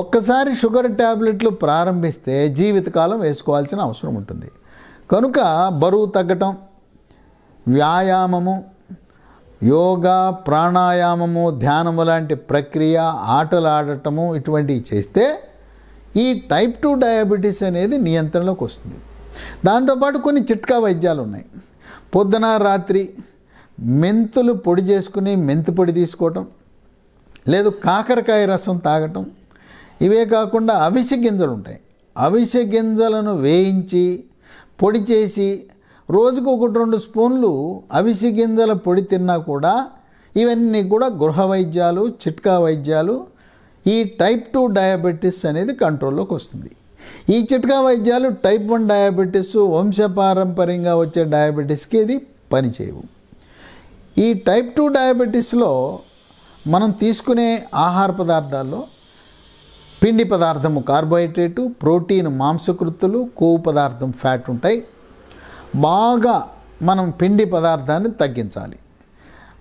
ఒక్కసారి షుగర్ ట్యాబ్లెట్లు ప్రారంభిస్తే జీవితకాలం వేసుకోవాల్సిన అవసరం ఉంటుంది కనుక బరువు తగ్గటం వ్యాయామము యోగా ప్రాణాయామము ధ్యానము లాంటి ప్రక్రియ ఆటలు ఆడటము ఇటువంటివి చేస్తే ఈ టైప్ టూ డయాబెటీస్ అనేది నియంత్రణలోకి వస్తుంది దాంతోపాటు కొన్ని చిట్కా వైద్యాలు ఉన్నాయి పొద్దున రాత్రి మెంతులు పొడి చేసుకుని మెంతి పొడి తీసుకోవటం లేదు కాకరకాయ రసం తాగటం ఇవే కాకుండా అవిసె గింజలు ఉంటాయి అవిసె గింజలను వేయించి పొడి చేసి రోజుకు ఒకటి రెండు స్పూన్లు అవిసె గింజల పొడి తిన్నా కూడా ఇవన్నీ కూడా గృహ వైద్యాలు చిట్కా వైద్యాలు ఈ టైప్ టూ డయాబెటీస్ అనేది కంట్రోల్లోకి వస్తుంది ఈ చిట్కా వైద్యాలు టైప్ వన్ డయాబెటీస్ వంశపారంపర్యంగా వచ్చే డయాబెటీస్కి ఇది పనిచేయవు ఈ టైప్ టూ డయాబెటీస్లో మనం తీసుకునే ఆహార పదార్థాల్లో పిండి పదార్థము కార్బోహైడ్రేటు ప్రోటీన్ మాంసకృత్తులు కొవ్వు పదార్థం ఫ్యాట్ ఉంటాయి బాగా మనం పిండి పదార్థాన్ని తగ్గించాలి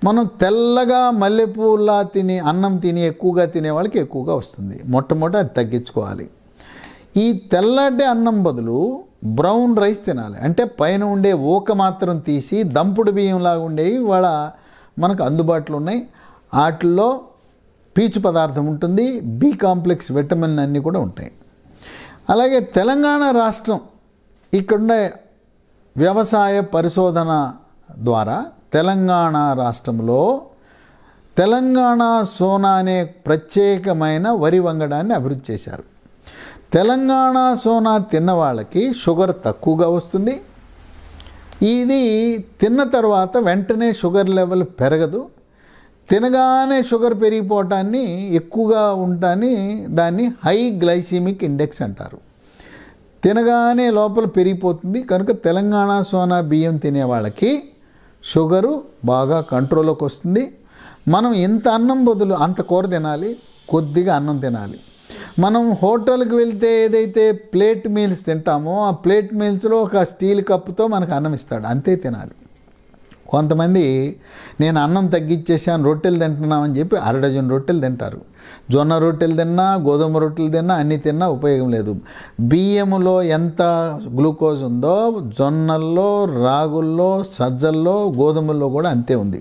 మనం తెల్లగా మల్లెపూలా తిని అన్నం తిని ఎక్కువగా తినే వాళ్ళకి ఎక్కువగా వస్తుంది మొట్టమొదట అది తగ్గించుకోవాలి ఈ తెల్లటి అన్నం బదులు బ్రౌన్ రైస్ తినాలి అంటే పైన ఉండే ఓక మాత్రం తీసి దంపుడు బియ్యంలాగా ఉండేవి వాళ్ళ మనకు అందుబాటులో ఉన్నాయి వాటిల్లో పీచు పదార్థం ఉంటుంది బి కాంప్లెక్స్ విటమిన్ అన్నీ కూడా ఉంటాయి అలాగే తెలంగాణ రాష్ట్రం ఇక్కడుండే వ్యవసాయ పరిశోధన ద్వారా తెలంగాణ రాష్ట్రంలో తెలంగాణ సోనా అనే ప్రత్యేకమైన వరి వంగడాన్ని అభివృద్ధి చేశారు తెలంగాణ సోనా తిన్న వాళ్ళకి షుగర్ తక్కువగా వస్తుంది ఇది తిన్న తర్వాత వెంటనే షుగర్ లెవెల్ పెరగదు తినగానే షుగర్ పెరిగిపోవటాన్ని ఎక్కువగా ఉంటాన్ని దాన్ని హై గ్లైసిమిక్ ఇండెక్స్ అంటారు తినగానే లోపల పెరిగిపోతుంది కనుక తెలంగాణ సోనా బియ్యం తినే వాళ్ళకి షుగరు బాగా కంట్రోల్లోకి వస్తుంది మనం ఎంత అన్నం బదులు అంత కూర తినాలి కొద్దిగా అన్నం తినాలి మనం హోటల్కి వెళ్తే ఏదైతే ప్లేట్ మీల్స్ తింటామో ఆ ప్లేట్ మీల్స్లో ఒక స్టీల్ కప్పుతో మనకు అన్నం ఇస్తాడు అంతే తినాలి కొంతమంది నేను అన్నం తగ్గించేసాను రొట్టెలు తింటున్నామని చెప్పి డజన్ రొట్టెలు తింటారు జొన్న రొట్టెలు తిన్నా గోధుమ రొట్టెలు తిన్నా అన్నీ తిన్నా ఉపయోగం లేదు బియ్యంలో ఎంత గ్లూకోజ్ ఉందో జొన్నల్లో రాగుల్లో సజ్జల్లో గోధుమల్లో కూడా అంతే ఉంది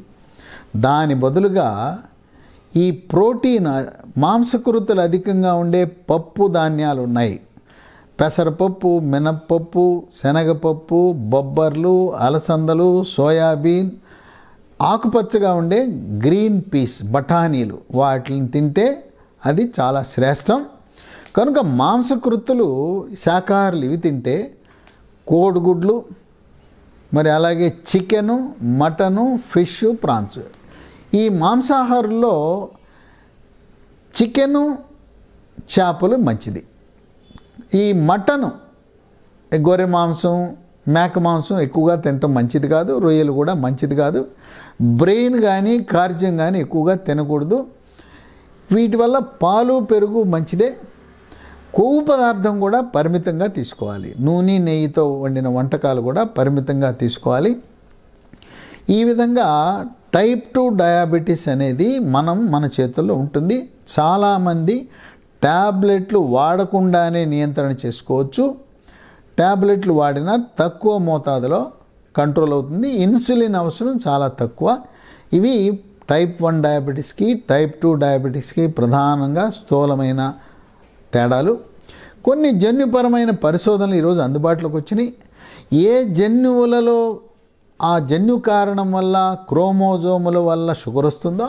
దాని బదులుగా ఈ ప్రోటీన్ మాంసకృతులు అధికంగా ఉండే పప్పు ధాన్యాలు ఉన్నాయి పెసరపప్పు మినప్పప్పు శనగపప్పు బొబ్బర్లు అలసందలు సోయాబీన్ ఆకుపచ్చగా ఉండే గ్రీన్ పీస్ బఠానీలు వాటిని తింటే అది చాలా శ్రేష్టం కనుక మాంసకృత్తులు శాకాహారులు ఇవి తింటే కోడిగుడ్లు మరి అలాగే చికెను మటను ఫిష్ ప్రాన్స్ ఈ మాంసాహారుల్లో చికెను చేపలు మంచిది ఈ మటన్ గొర్రె మాంసం మేక మాంసం ఎక్కువగా తినటం మంచిది కాదు రొయ్యలు కూడా మంచిది కాదు బ్రెయిన్ కానీ కార్జ్యం కానీ ఎక్కువగా తినకూడదు వీటి వల్ల పాలు పెరుగు మంచిదే కొవ్వు పదార్థం కూడా పరిమితంగా తీసుకోవాలి నూనె నెయ్యితో వండిన వంటకాలు కూడా పరిమితంగా తీసుకోవాలి ఈ విధంగా టైప్ టూ డయాబెటీస్ అనేది మనం మన చేతుల్లో ఉంటుంది చాలామంది ట్యాబ్లెట్లు వాడకుండానే నియంత్రణ చేసుకోవచ్చు ట్యాబ్లెట్లు వాడినా తక్కువ మోతాదులో కంట్రోల్ అవుతుంది ఇన్సులిన్ అవసరం చాలా తక్కువ ఇవి టైప్ వన్ డయాబెటీస్కి టైప్ టూ డయాబెటీస్కి ప్రధానంగా స్థూలమైన తేడాలు కొన్ని జన్యుపరమైన పరిశోధనలు ఈరోజు అందుబాటులోకి వచ్చినాయి ఏ జన్యువులలో ఆ జన్యు కారణం వల్ల క్రోమోజోముల వల్ల షుగర్ వస్తుందో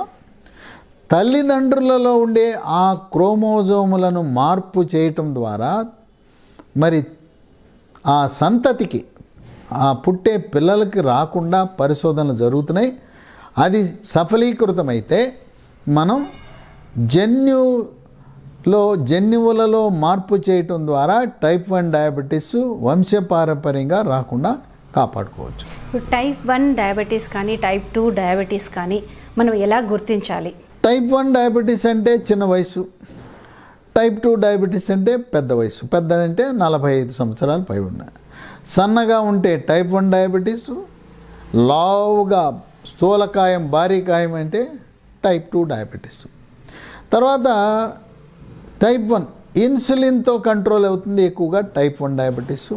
తల్లిదండ్రులలో ఉండే ఆ క్రోమోజోములను మార్పు చేయటం ద్వారా మరి ఆ సంతతికి ఆ పుట్టే పిల్లలకి రాకుండా పరిశోధనలు జరుగుతున్నాయి అది సఫలీకృతమైతే మనం జన్యులో జన్యువులలో మార్పు చేయటం ద్వారా టైప్ వన్ డయాబెటీస్ వంశపారంపర్యంగా రాకుండా కాపాడుకోవచ్చు టైప్ వన్ డయాబెటీస్ కానీ టైప్ టూ డయాబెటీస్ కానీ మనం ఎలా గుర్తించాలి టైప్ వన్ డయాబెటీస్ అంటే చిన్న వయసు టైప్ టూ డయాబెటీస్ అంటే పెద్ద వయసు పెద్ద అంటే నలభై ఐదు సంవత్సరాలు పై ఉన్న సన్నగా ఉంటే టైప్ వన్ డయాబెటీస్ లావుగా స్థూలకాయం భారీ కాయం అంటే టైప్ టూ డయాబెటీస్ తర్వాత టైప్ వన్ ఇన్సులిన్తో కంట్రోల్ అవుతుంది ఎక్కువగా టైప్ వన్ డయాబెటీస్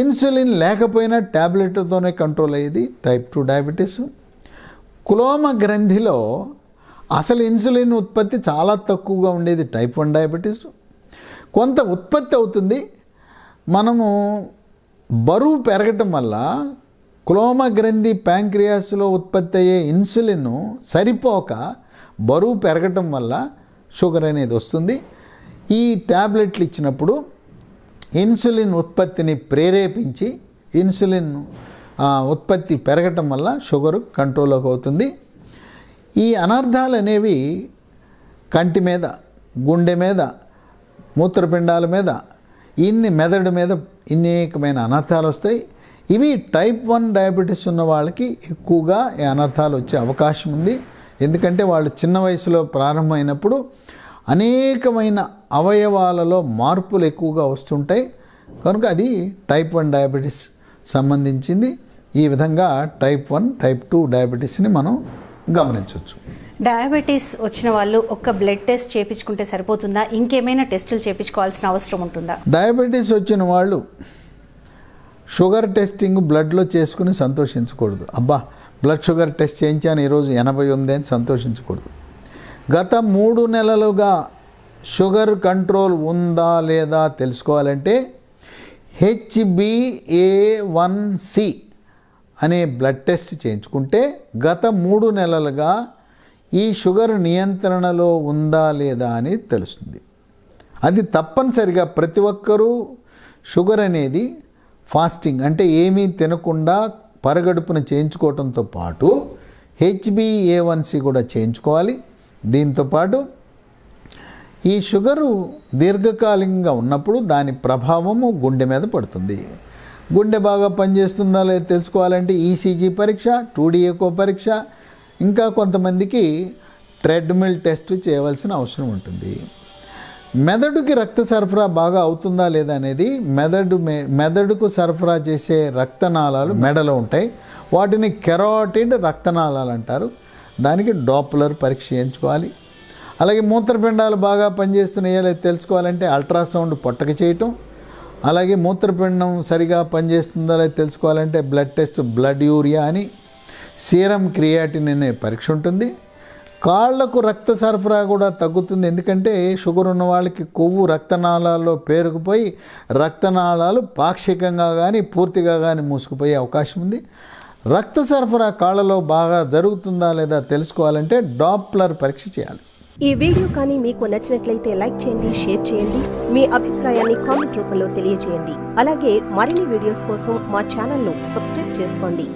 ఇన్సులిన్ లేకపోయినా ట్యాబ్లెట్తోనే కంట్రోల్ అయ్యేది టైప్ టూ డయాబెటీస్ కులోమ గ్రంథిలో అసలు ఇన్సులిన్ ఉత్పత్తి చాలా తక్కువగా ఉండేది టైప్ వన్ డయాబెటీస్ కొంత ఉత్పత్తి అవుతుంది మనము బరువు పెరగటం వల్ల క్లోమగ్రంథి ప్యాంక్రియాస్లో ఉత్పత్తి అయ్యే ఇన్సులిన్ సరిపోక బరువు పెరగటం వల్ల షుగర్ అనేది వస్తుంది ఈ ట్యాబ్లెట్లు ఇచ్చినప్పుడు ఇన్సులిన్ ఉత్పత్తిని ప్రేరేపించి ఇన్సులిన్ ఉత్పత్తి పెరగటం వల్ల షుగర్ కంట్రోల్లోకి అవుతుంది ఈ అనర్థాలు అనేవి కంటి మీద గుండె మీద మూత్రపిండాల మీద ఇన్ని మెదడు మీద అనేకమైన అనర్థాలు వస్తాయి ఇవి టైప్ వన్ డయాబెటీస్ ఉన్న వాళ్ళకి ఎక్కువగా ఈ అనర్థాలు వచ్చే అవకాశం ఉంది ఎందుకంటే వాళ్ళు చిన్న వయసులో ప్రారంభమైనప్పుడు అనేకమైన అవయవాలలో మార్పులు ఎక్కువగా వస్తుంటాయి కనుక అది టైప్ వన్ డయాబెటీస్ సంబంధించింది ఈ విధంగా టైప్ వన్ టైప్ టూ డయాబెటీస్ని మనం గమనించవచ్చు డయాబెటీస్ వచ్చిన వాళ్ళు ఒక బ్లడ్ టెస్ట్ చేయించుకుంటే సరిపోతుందా ఇంకేమైనా టెస్టులు చేయించుకోవాల్సిన అవసరం ఉంటుందా డయాబెటీస్ వచ్చిన వాళ్ళు షుగర్ టెస్టింగ్ బ్లడ్లో చేసుకుని సంతోషించకూడదు అబ్బా బ్లడ్ షుగర్ టెస్ట్ చేయించాను ఈరోజు ఎనభై ఉంది అని సంతోషించకూడదు గత మూడు నెలలుగా షుగర్ కంట్రోల్ ఉందా లేదా తెలుసుకోవాలంటే హెచ్బిఏ వన్ సి అనే బ్లడ్ టెస్ట్ చేయించుకుంటే గత మూడు నెలలుగా ఈ షుగర్ నియంత్రణలో ఉందా లేదా అని తెలుస్తుంది అది తప్పనిసరిగా ప్రతి ఒక్కరూ షుగర్ అనేది ఫాస్టింగ్ అంటే ఏమీ తినకుండా పరగడుపున చేయించుకోవడంతో పాటు హెచ్బిఏవన్సి కూడా చేయించుకోవాలి దీంతోపాటు ఈ షుగరు దీర్ఘకాలికంగా ఉన్నప్పుడు దాని ప్రభావము గుండె మీద పడుతుంది గుండె బాగా పనిచేస్తుందా లేదో తెలుసుకోవాలంటే ఈసీజీ e పరీక్ష టూడీఏకో e పరీక్ష ఇంకా కొంతమందికి ట్రెడ్మిల్ టెస్ట్ చేయవలసిన అవసరం ఉంటుంది మెదడుకి రక్త సరఫరా బాగా అవుతుందా లేదా అనేది మెదడు మెదడుకు సరఫరా చేసే రక్తనాళాలు మెడలో ఉంటాయి వాటిని కెరాటిడ్ రక్తనాళాలు అంటారు దానికి డాప్లర్ పరీక్ష చేయించుకోవాలి అలాగే మూత్రపిండాలు బాగా పనిచేస్తున్నాయో తెలుసుకోవాలంటే అల్ట్రాసౌండ్ పొట్టక చేయటం అలాగే మూత్రపిండం సరిగా పనిచేస్తుందా లేదా తెలుసుకోవాలంటే బ్లడ్ టెస్ట్ బ్లడ్ యూరియా అని సీరం క్రియాటిన్ అనే పరీక్ష ఉంటుంది కాళ్లకు రక్త సరఫరా కూడా తగ్గుతుంది ఎందుకంటే షుగర్ ఉన్న వాళ్ళకి కొవ్వు రక్తనాళాల్లో పేరుకుపోయి రక్తనాళాలు పాక్షికంగా కానీ పూర్తిగా కానీ మూసుకుపోయే అవకాశం ఉంది రక్త సరఫరా కాళ్ళలో బాగా జరుగుతుందా లేదా తెలుసుకోవాలంటే డాప్లర్ పరీక్ష చేయాలి ఈ వీడియో కానీ మీకు నచ్చినట్లయితే లైక్ చేయండి షేర్ చేయండి మీ అభిప్రాయాన్ని కామెంట్ రూపంలో తెలియజేయండి అలాగే మరిన్ని వీడియోస్ కోసం మా ఛానల్ను సబ్స్క్రైబ్ చేసుకోండి